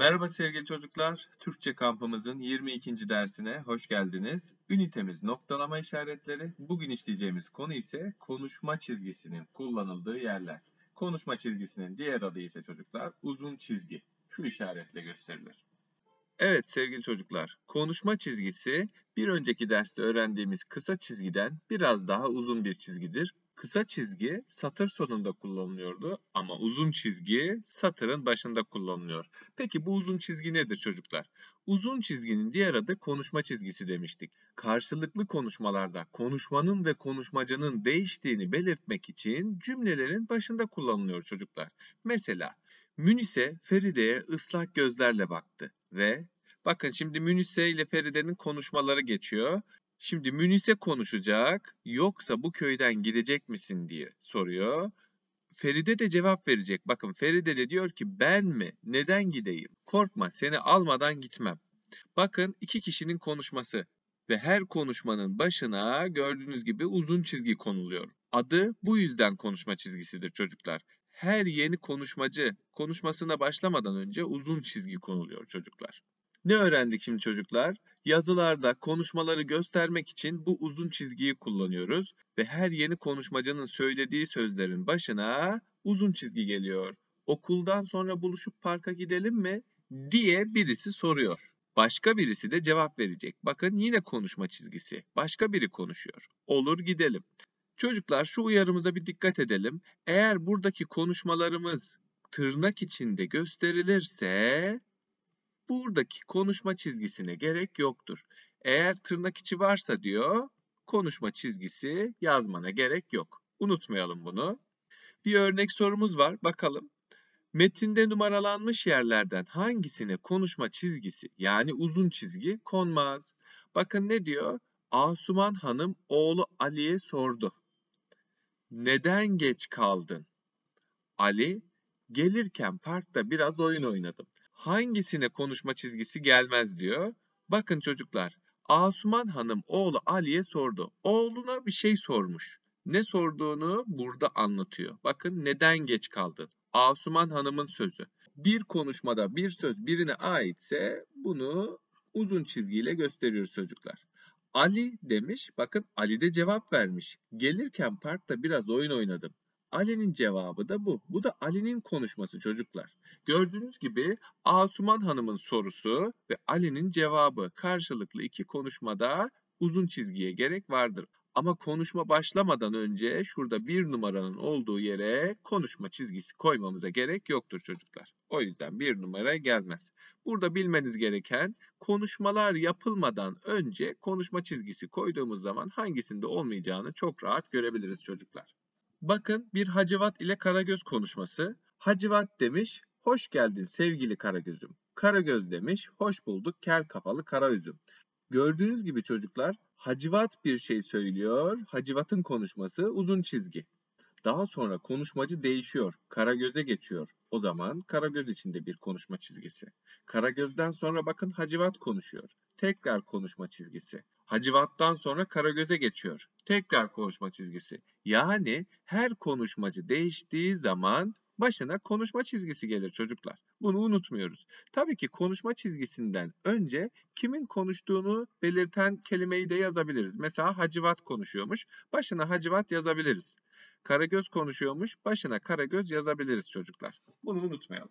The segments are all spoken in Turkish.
Merhaba sevgili çocuklar, Türkçe kampımızın 22. dersine hoş geldiniz. Ünitemiz noktalama işaretleri, bugün işleyeceğimiz konu ise konuşma çizgisinin kullanıldığı yerler. Konuşma çizgisinin diğer adı ise çocuklar uzun çizgi. Şu işaretle gösterilir. Evet sevgili çocuklar, konuşma çizgisi bir önceki derste öğrendiğimiz kısa çizgiden biraz daha uzun bir çizgidir. Kısa çizgi satır sonunda kullanılıyordu ama uzun çizgi satırın başında kullanılıyor. Peki bu uzun çizgi nedir çocuklar? Uzun çizginin diğer adı konuşma çizgisi demiştik. Karşılıklı konuşmalarda konuşmanın ve konuşmacının değiştiğini belirtmek için cümlelerin başında kullanılıyor çocuklar. Mesela Münise Feride'ye ıslak gözlerle baktı ve bakın şimdi Münise ile Feride'nin konuşmaları geçiyor. Şimdi Münise konuşacak yoksa bu köyden gidecek misin diye soruyor. Feride de cevap verecek. Bakın Feride de diyor ki ben mi? Neden gideyim? Korkma seni almadan gitmem. Bakın iki kişinin konuşması ve her konuşmanın başına gördüğünüz gibi uzun çizgi konuluyor. Adı bu yüzden konuşma çizgisidir çocuklar her yeni konuşmacı konuşmasına başlamadan önce uzun çizgi konuluyor çocuklar. Ne öğrendik şimdi çocuklar? Yazılarda konuşmaları göstermek için bu uzun çizgiyi kullanıyoruz ve her yeni konuşmacının söylediği sözlerin başına uzun çizgi geliyor. Okuldan sonra buluşup parka gidelim mi diye birisi soruyor. Başka birisi de cevap verecek. Bakın yine konuşma çizgisi. Başka biri konuşuyor. Olur gidelim. Çocuklar şu uyarımıza bir dikkat edelim. Eğer buradaki konuşmalarımız tırnak içinde gösterilirse buradaki konuşma çizgisine gerek yoktur. Eğer tırnak içi varsa diyor konuşma çizgisi yazmana gerek yok. Unutmayalım bunu. Bir örnek sorumuz var bakalım. Metinde numaralanmış yerlerden hangisine konuşma çizgisi yani uzun çizgi konmaz? Bakın ne diyor? Asuman Hanım oğlu Ali'ye sordu. Neden geç kaldın? Ali, gelirken parkta biraz oyun oynadım. Hangisine konuşma çizgisi gelmez diyor. Bakın çocuklar, Asuman Hanım oğlu Ali'ye sordu. Oğluna bir şey sormuş. Ne sorduğunu burada anlatıyor. Bakın neden geç kaldın? Asuman Hanım'ın sözü. Bir konuşmada bir söz birine aitse bunu uzun çizgiyle gösteriyoruz çocuklar. Ali demiş. Bakın Ali de cevap vermiş. Gelirken parkta biraz oyun oynadım. Ali'nin cevabı da bu. Bu da Ali'nin konuşması çocuklar. Gördüğünüz gibi Asuman Hanım'ın sorusu ve Ali'nin cevabı karşılıklı iki konuşmada uzun çizgiye gerek vardır. Ama konuşma başlamadan önce şurada bir numaranın olduğu yere konuşma çizgisi koymamıza gerek yoktur çocuklar. O yüzden bir numara gelmez. Burada bilmeniz gereken konuşmalar yapılmadan önce konuşma çizgisi koyduğumuz zaman hangisinde olmayacağını çok rahat görebiliriz çocuklar. Bakın bir Hacivat ile Karagöz konuşması. Hacivat demiş, hoş geldin sevgili Karagöz'üm. Karagöz demiş, hoş bulduk kel kafalı karagözüm. Gördüğünüz gibi çocuklar hacivat bir şey söylüyor. Hacivatın konuşması uzun çizgi. Daha sonra konuşmacı değişiyor. Karagöz'e geçiyor. O zaman Karagöz içinde bir konuşma çizgisi. Karagöz'den sonra bakın Hacivat konuşuyor. Tekrar konuşma çizgisi. Hacivat'tan sonra Karagöz'e geçiyor. Tekrar konuşma çizgisi. Yani her konuşmacı değiştiği zaman başına konuşma çizgisi gelir çocuklar. Bunu unutmuyoruz. Tabii ki konuşma çizgisinden önce kimin konuştuğunu belirten kelimeyi de yazabiliriz. Mesela Hacivat konuşuyormuş. Başına Hacivat yazabiliriz. Karagöz konuşuyormuş. Başına Karagöz yazabiliriz çocuklar. Bunu unutmayalım.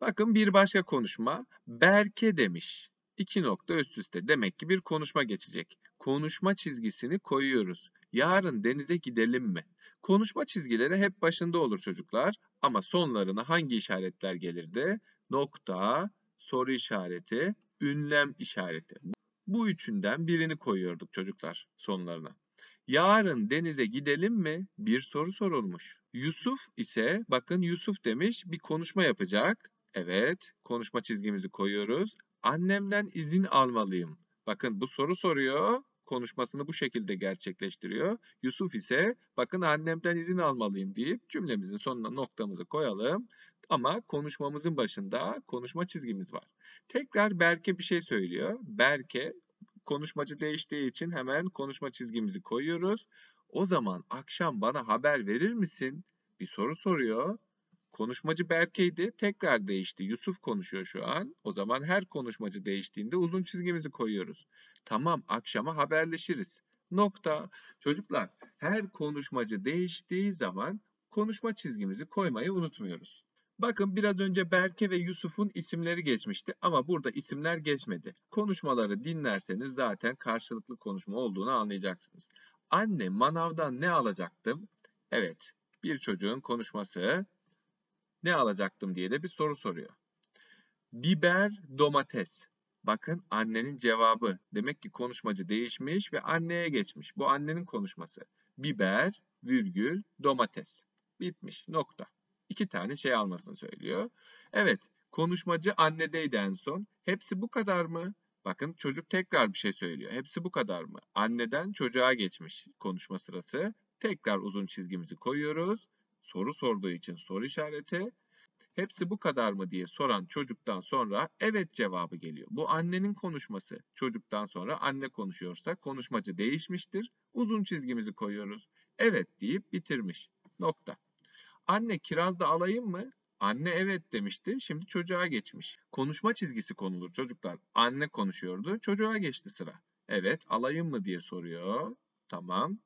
Bakın bir başka konuşma. Berke demiş. İki nokta üst üste. Demek ki bir konuşma geçecek. Konuşma çizgisini koyuyoruz. Yarın denize gidelim mi? Konuşma çizgileri hep başında olur çocuklar ama sonlarına hangi işaretler gelirdi? Nokta, soru işareti, ünlem işareti. Bu üçünden birini koyuyorduk çocuklar sonlarına. Yarın denize gidelim mi? Bir soru sorulmuş. Yusuf ise bakın Yusuf demiş bir konuşma yapacak. Evet, konuşma çizgimizi koyuyoruz. Annemden izin almalıyım. Bakın bu soru soruyor konuşmasını bu şekilde gerçekleştiriyor. Yusuf ise bakın annemden izin almalıyım deyip cümlemizin sonuna noktamızı koyalım. Ama konuşmamızın başında konuşma çizgimiz var. Tekrar Berke bir şey söylüyor. Berke konuşmacı değiştiği için hemen konuşma çizgimizi koyuyoruz. O zaman akşam bana haber verir misin? Bir soru soruyor. Konuşmacı Berke'ydi. Tekrar değişti. Yusuf konuşuyor şu an. O zaman her konuşmacı değiştiğinde uzun çizgimizi koyuyoruz. Tamam akşama haberleşiriz. Nokta. Çocuklar her konuşmacı değiştiği zaman konuşma çizgimizi koymayı unutmuyoruz. Bakın biraz önce Berke ve Yusuf'un isimleri geçmişti ama burada isimler geçmedi. Konuşmaları dinlerseniz zaten karşılıklı konuşma olduğunu anlayacaksınız. Anne manavdan ne alacaktım? Evet, bir çocuğun konuşması ne alacaktım diye de bir soru soruyor. Biber, domates. Bakın annenin cevabı. Demek ki konuşmacı değişmiş ve anneye geçmiş. Bu annenin konuşması. Biber, virgül, domates. Bitmiş, nokta. İki tane şey almasını söylüyor. Evet, konuşmacı annedeydi en son. Hepsi bu kadar mı? Bakın çocuk tekrar bir şey söylüyor. Hepsi bu kadar mı? Anneden çocuğa geçmiş konuşma sırası. Tekrar uzun çizgimizi koyuyoruz soru sorduğu için soru işareti. Hepsi bu kadar mı diye soran çocuktan sonra evet cevabı geliyor. Bu annenin konuşması. Çocuktan sonra anne konuşuyorsa konuşmacı değişmiştir. Uzun çizgimizi koyuyoruz. Evet deyip bitirmiş. Nokta. Anne kiraz da alayım mı? Anne evet demişti. Şimdi çocuğa geçmiş. Konuşma çizgisi konulur çocuklar. Anne konuşuyordu. Çocuğa geçti sıra. Evet alayım mı diye soruyor. Tamam.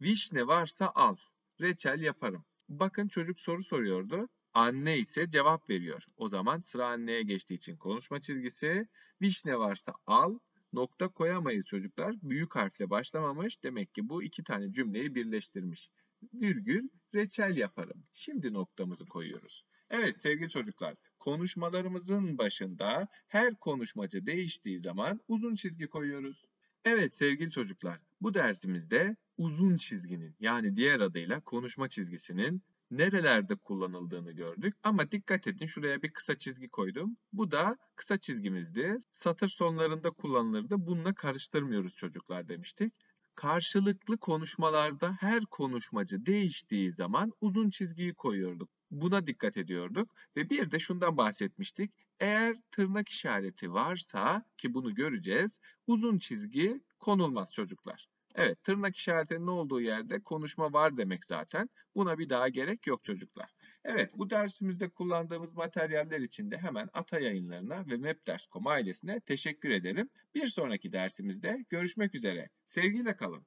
Vişne varsa al. Reçel yaparım. Bakın çocuk soru soruyordu. Anne ise cevap veriyor. O zaman sıra anneye geçtiği için konuşma çizgisi. Vişne varsa al. Nokta koyamayız çocuklar. Büyük harfle başlamamış. Demek ki bu iki tane cümleyi birleştirmiş. Virgül reçel yaparım. Şimdi noktamızı koyuyoruz. Evet sevgili çocuklar, konuşmalarımızın başında her konuşmacı değiştiği zaman uzun çizgi koyuyoruz. Evet sevgili çocuklar, bu dersimizde uzun çizginin yani diğer adıyla konuşma çizgisinin nerelerde kullanıldığını gördük. Ama dikkat edin şuraya bir kısa çizgi koydum. Bu da kısa çizgimizdi. Satır sonlarında kullanılırdı. Bununla karıştırmıyoruz çocuklar demiştik. Karşılıklı konuşmalarda her konuşmacı değiştiği zaman uzun çizgiyi koyuyorduk. Buna dikkat ediyorduk ve bir de şundan bahsetmiştik. Eğer tırnak işareti varsa ki bunu göreceğiz uzun çizgi konulmaz çocuklar. Evet tırnak işaretinin olduğu yerde konuşma var demek zaten. Buna bir daha gerek yok çocuklar. Evet bu dersimizde kullandığımız materyaller için de hemen ata yayınlarına ve mapders.com ailesine teşekkür ederim. Bir sonraki dersimizde görüşmek üzere. Sevgiyle kalın.